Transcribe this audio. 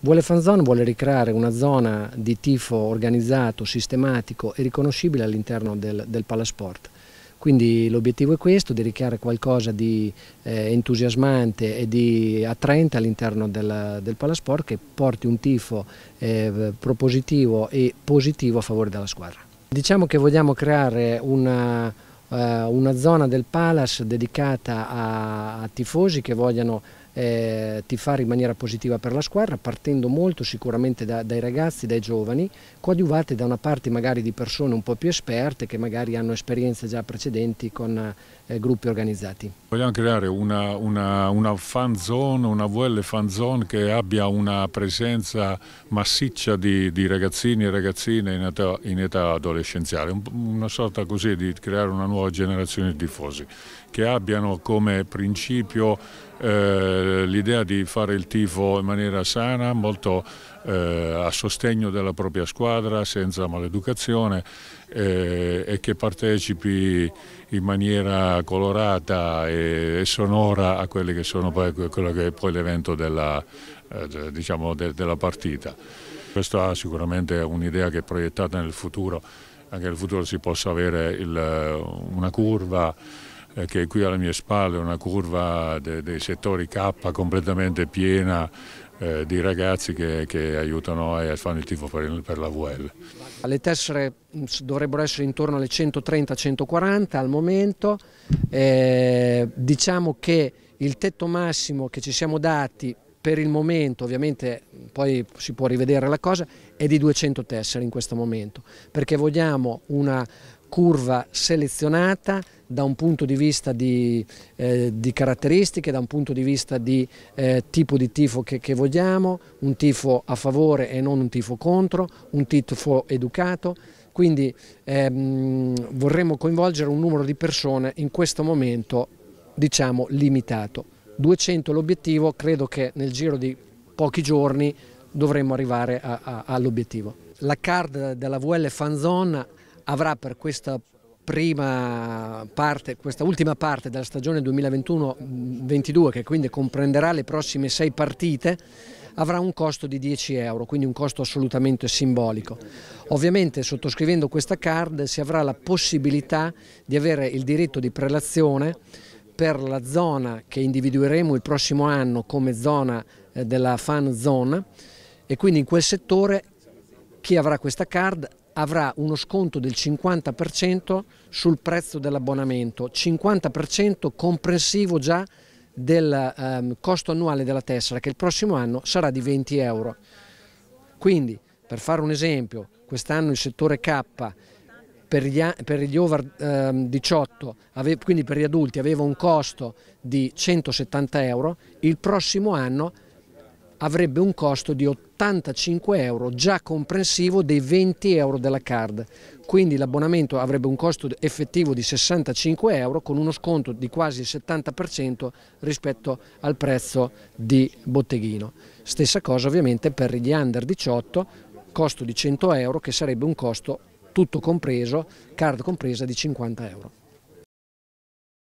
Vuole Fanzone vuole ricreare una zona di tifo organizzato, sistematico e riconoscibile all'interno del, del palasport. Quindi l'obiettivo è questo, di ricreare qualcosa di eh, entusiasmante e di attraente all'interno del, del, palasport che porti un tifo eh, propositivo e positivo a favore della squadra. Diciamo che vogliamo creare una, eh, una zona del Palace dedicata a, a tifosi che vogliano eh, tifare in maniera positiva per la squadra, partendo molto sicuramente da, dai ragazzi, dai giovani, coadiuvate da una parte magari di persone un po' più esperte che magari hanno esperienze già precedenti con eh, gruppi organizzati. Vogliamo creare una, una, una fan zone, una VL fan zone che abbia una presenza massiccia di, di ragazzini e ragazzine in età, in età adolescenziale, una sorta così di creare una nuova generazione di tifosi che abbiano come principio eh, l'idea di fare il tifo in maniera sana, molto eh, a sostegno della propria squadra, senza maleducazione eh, e che partecipi in maniera colorata e, e sonora a quelli che sono poi, quello che è poi l'evento della, eh, diciamo de, della partita. Questa è sicuramente un'idea che è proiettata nel futuro, anche nel futuro si possa avere il, una curva eh, che è qui alle mie spalle, una curva de, dei settori K completamente piena eh, di ragazzi che, che, aiutano e fanno il tifo per, per la VL. Le tessere mm, dovrebbero essere intorno alle 130-140 al momento, eh, diciamo che il tetto massimo che ci siamo dati per il momento, ovviamente mm, poi si può rivedere la cosa, è di 200 tessere in questo momento, perché vogliamo una curva selezionata da un punto di vista di, eh, di, caratteristiche, da un punto di vista di eh, tipo di tifo che, che, vogliamo, un tifo a favore e non un tifo contro, un tifo educato, quindi ehm, vorremmo coinvolgere un numero di persone in questo momento diciamo limitato. 200 l'obiettivo, credo che nel giro di pochi giorni dovremmo arrivare all'obiettivo. La card della VL Fanzone avrà per questa prima parte, questa ultima parte della stagione 2021-22 che quindi comprenderà le prossime sei partite avrà un costo di 10 euro, quindi un costo assolutamente simbolico. Ovviamente sottoscrivendo questa card si avrà la possibilità di avere il diritto di prelazione per la zona che individueremo il prossimo anno come zona eh, della fan zone e quindi in quel settore chi avrà questa card avrà uno sconto del 50% sul prezzo dell'abbonamento, 50% comprensivo già del ehm, costo annuale della tessera che il prossimo anno sarà di 20 euro. Quindi, per fare un esempio, quest'anno il settore K per gli, per gli over ehm, 18, ave, quindi per gli adulti, aveva un costo di 170 euro, il prossimo anno avrebbe un costo di 80 85 euro già comprensivo dei 20 euro della card, quindi l'abbonamento avrebbe un costo effettivo di 65 euro con uno sconto di quasi il 70% rispetto al prezzo di botteghino. Stessa cosa ovviamente per gli under 18, costo di 100 euro che sarebbe un costo tutto compreso, card compresa di 50 euro.